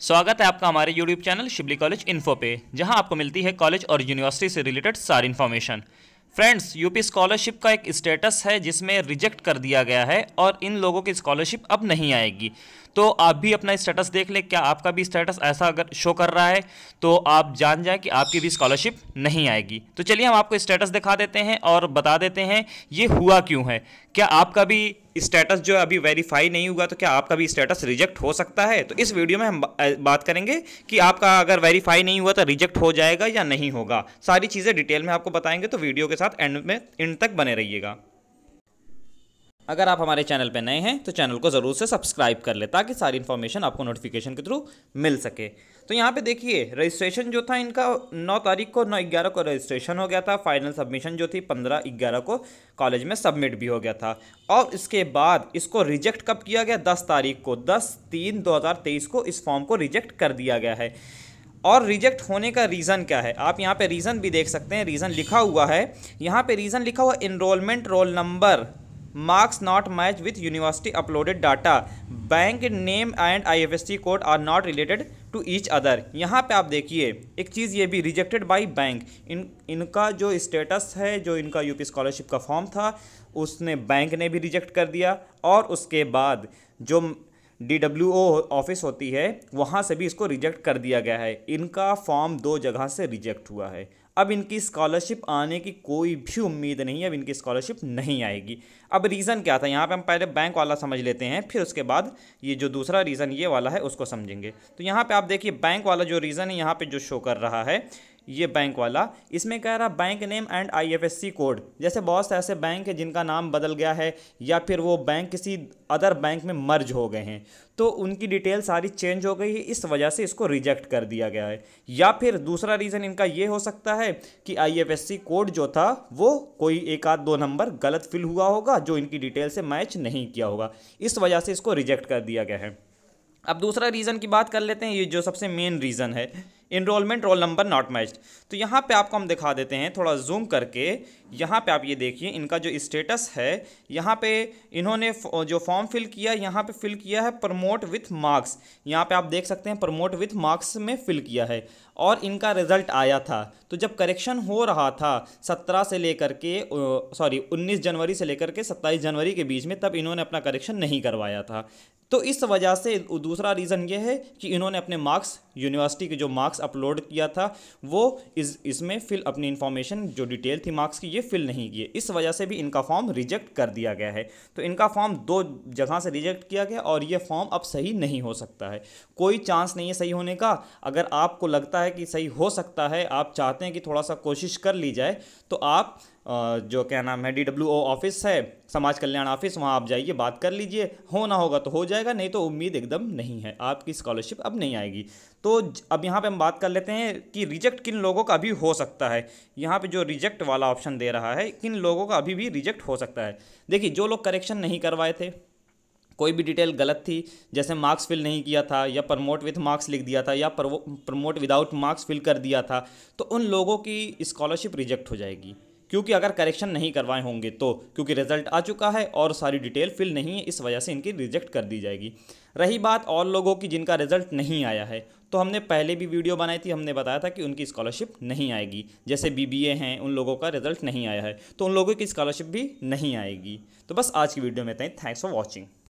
स्वागत है आपका हमारे YouTube channel Shibli college info पे जहां आपको मिलती है कॉलेज और यूनिवर्सिटी से रिलेटेड सारी इन्फॉर्मेशन फ्रेंड्स यूपी स्कॉलरशिप का एक स्टेटस है जिसमें रिजेक्ट कर दिया गया है और इन लोगों की स्कॉलरशिप अब नहीं आएगी तो आप भी अपना स्टेटस देख लें क्या आपका भी स्टेटस ऐसा अगर शो कर रहा है तो आप जान जाए कि आपकी भी स्कॉलरशिप नहीं आएगी तो चलिए हम आपको स्टेटस दिखा देते हैं और बता देते हैं ये हुआ क्यों है क्या आपका भी स्टेटस जो है अभी वेरीफाई नहीं हुआ तो क्या आपका भी स्टेटस रिजेक्ट हो सकता है तो इस वीडियो में हम बात करेंगे कि आपका अगर वेरीफाई नहीं हुआ तो रिजेक्ट हो जाएगा या नहीं होगा सारी चीज़ें डिटेल में आपको बताएंगे तो वीडियो के साथ एंड में इंड तक बने रहिएगा अगर आप हमारे चैनल पर नए हैं तो चैनल को ज़रूर से सब्सक्राइब कर लें ताकि सारी इन्फॉर्मेशन आपको नोटिफिकेशन के थ्रू मिल सके तो यहाँ पे देखिए रजिस्ट्रेशन जो था इनका नौ तारीख को नौ ग्यारह को रजिस्ट्रेशन हो गया था फाइनल सबमिशन जो थी पंद्रह ग्यारह को कॉलेज में सबमिट भी हो गया था और इसके बाद इसको रिजेक्ट कब किया गया दस तारीख को दस तीन दो हज़ार तेईस को इस फॉर्म को रिजेक्ट कर दिया गया है और रिजेक्ट होने का रीज़न क्या है आप यहाँ पे रीज़न भी देख सकते हैं रीज़न लिखा हुआ है यहाँ पे रीज़न लिखा हुआ enrolment roll number marks not match with university uploaded data bank name and IFSC code are not related to each other यहाँ पे आप देखिए एक चीज़ ये भी रिजेक्टेड बाई बैंक इन इनका जो स्टेटस है जो इनका यूपी स्कॉलरशिप का फॉर्म था उसने बैंक ने भी रिजेक्ट कर दिया और उसके बाद जो डी डब्ल्यू ओ ऑफिस होती है वहाँ से भी इसको रिजेक्ट कर दिया गया है इनका फॉर्म दो जगह से रिजेक्ट हुआ है अब इनकी स्कॉलरशिप आने की कोई भी उम्मीद नहीं है अब इनकी स्कॉलरशिप नहीं आएगी अब रीज़न क्या था यहाँ पे हम पहले बैंक वाला समझ लेते हैं फिर उसके बाद ये जो दूसरा रीज़न ये वाला है उसको समझेंगे तो यहाँ पे आप देखिए बैंक वाला जो रीज़न है यहाँ पे जो शो कर रहा है ये बैंक वाला इसमें कह रहा bank name and IFSC code जैसे बहुत से ऐसे बैंक हैं जिनका नाम बदल गया है या फिर वो बैंक किसी अदर बैंक में मर्ज हो गए हैं तो उनकी डिटेल सारी चेंज हो गई है इस वजह से इसको रिजेक्ट कर दिया गया है या फिर दूसरा रीज़न इनका ये हो सकता है कि आईएफएससी कोड जो था वो कोई एक आध दो नंबर गलत फिल हुआ होगा जो इनकी डिटेल से मैच नहीं किया होगा इस वजह से इसको रिजेक्ट कर दिया गया है अब दूसरा रीज़न की बात कर लेते हैं ये जो सबसे मेन रीज़न है enrolment roll number not matched तो यहाँ पे आपको हम दिखा देते हैं थोड़ा जूम करके यहाँ पे आप ये देखिए इनका जो स्टेटस है यहाँ पे इन्होंने जो फॉर्म फिल किया यहाँ पे फिल किया है प्रमोट विथ मार्क्स यहाँ पे आप देख सकते हैं प्रमोट विथ मार्क्स में फिल किया है और इनका रिज़ल्ट आया था तो जब करेक्शन हो रहा था सत्रह से लेकर के सॉरी उन्नीस जनवरी से लेकर के सत्ताईस जनवरी के बीच में तब इन्होंने अपना करेक्शन नहीं करवाया था तो इस वजह से दूसरा रीज़न ये है कि इन्होंने अपने मार्क्स यूनिवर्सिटी के जो मार्क्स अपलोड किया था वो इस इसमें फिल अपनी इन्फॉर्मेशन जो डिटेल थी मार्क्स की ये फिल नहीं किए इस वजह से भी इनका फॉर्म रिजेक्ट कर दिया गया है तो इनका फॉर्म दो जगह से रिजेक्ट किया गया और ये फॉर्म अब सही नहीं हो सकता है कोई चांस नहीं है सही होने का अगर आपको लगता है कि सही हो सकता है आप चाहते हैं कि थोड़ा सा कोशिश कर ली जाए तो आप जो क्या नाम है डी डब्ल्यू ओ ऑफिस है समाज कल्याण ऑफिस वहाँ आप जाइए बात कर लीजिए होना होगा तो हो जाएगा नहीं तो उम्मीद एकदम नहीं है आपकी स्कॉलरशिप अब नहीं आएगी तो तो अब यहाँ पे हम बात कर लेते हैं कि रिजेक्ट किन लोगों का अभी हो सकता है यहाँ पे जो रिजेक्ट वाला ऑप्शन दे रहा है किन लोगों का अभी भी रिजेक्ट हो सकता है देखिए जो लोग करेक्शन नहीं करवाए थे कोई भी डिटेल गलत थी जैसे मार्क्स फिल नहीं किया था या प्रमोट विथ मार्क्स लिख दिया था या प्रमोट विदाउट मार्क्स फिल कर दिया था तो उन लोगों की स्कॉलरशिप रिजेक्ट हो जाएगी क्योंकि अगर करेक्शन नहीं करवाए होंगे तो क्योंकि रिजल्ट आ चुका है और सारी डिटेल फिल नहीं है इस वजह से इनकी रिजेक्ट कर दी जाएगी रही बात और लोगों की जिनका रिजल्ट नहीं आया है तो हमने पहले भी वीडियो बनाई थी हमने बताया था कि उनकी स्कॉलरशिप नहीं आएगी जैसे बीबीए हैं उन लोगों का रिजल्ट नहीं आया है तो उन लोगों की स्कॉलरशिप भी नहीं आएगी तो बस आज की वीडियो में थैंक्स फॉर वॉचिंग